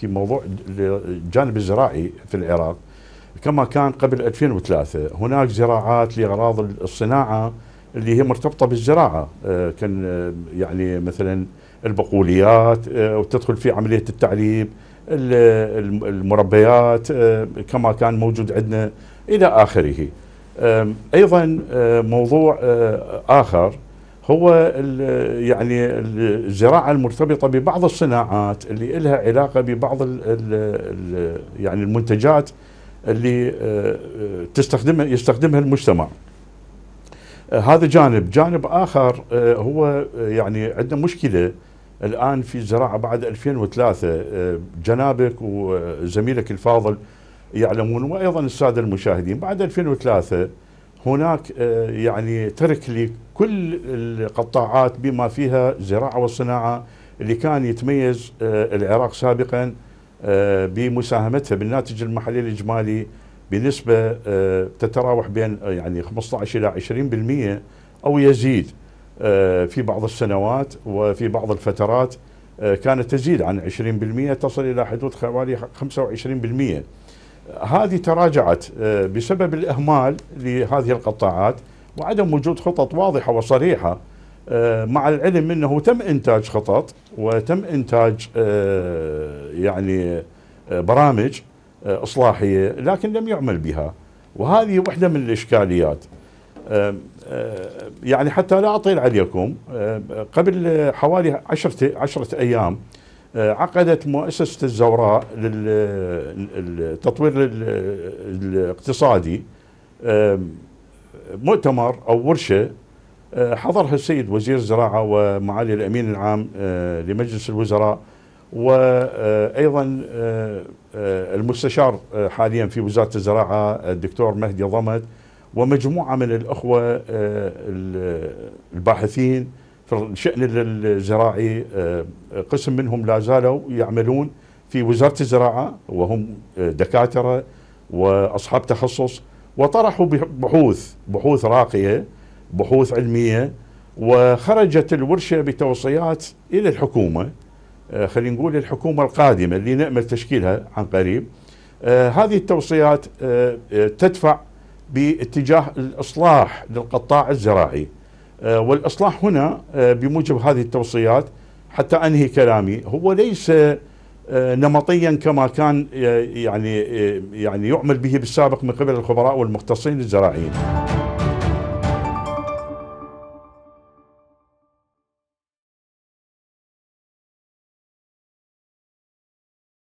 في موضوع الجانب الزراعي في العراق كما كان قبل 2003 هناك زراعات لأغراض الصناعة اللي هي مرتبطة بالزراعة آه، كان آه، يعني مثلا البقوليات آه، وتدخل في عملية التعليم المربيات كما كان موجود عندنا إلى آخره أيضا موضوع آخر هو يعني الزراعه المرتبطه ببعض الصناعات اللي لها علاقه ببعض الـ الـ يعني المنتجات اللي آه، آه، تستخدمها يستخدمها المجتمع. آه، هذا جانب، جانب اخر هو يعني عندنا مشكله الان في الزراعه بعد 2003 جنابك وزميلك الفاضل يعلمون وايضا الساده المشاهدين بعد 2003 هناك آه، يعني ترك لكل القطاعات بما فيها الزراعة والصناعة اللي كان يتميز آه، العراق سابقا آه، بمساهمتها بالناتج المحلي الإجمالي بنسبة تتراوح بين يعني 15 إلى 20% أو يزيد في بعض السنوات وفي بعض الفترات كانت تزيد عن 20% تصل إلى حدود حوالي 25% هذه تراجعت آه، بسبب الإهمال لهذه القطاعات وعدم وجود خطط واضحة وصريحة آه، مع العلم أنه تم إنتاج خطط وتم إنتاج آه، يعني برامج إصلاحية لكن لم يعمل بها وهذه واحدة من الإشكاليات يعني حتى لا أطيل عليكم قبل حوالي عشرة, عشرة أيام آه، عقدت مؤسسة الزوراء للتطوير آه، الاقتصادي مؤتمر أو ورشة آه، حضرها السيد وزير الزراعة ومعالي الأمين العام لمجلس الوزراء وأيضا المستشار حاليا في وزارة الزراعة الدكتور مهدي ضمد ومجموعة من الأخوة الباحثين في الشأن الزراعي آه، قسم منهم لا زالوا يعملون في وزارة الزراعة وهم آه، دكاترة وأصحاب تخصص وطرحوا بحوث بحوث راقية بحوث علمية وخرجت الورشة بتوصيات إلى الحكومة آه، خلينا نقول الحكومة القادمة اللي نأمل تشكيلها عن قريب هذه التوصيات تدفع باتجاه الإصلاح للقطاع الزراعي آه، والإصلاح هنا آه، بموجب هذه التوصيات حتى أنهي كلامي هو ليس آه، نمطيا كما كان يعني يعني يعمل به بالسابق من قبل الخبراء والمختصين الزراعيين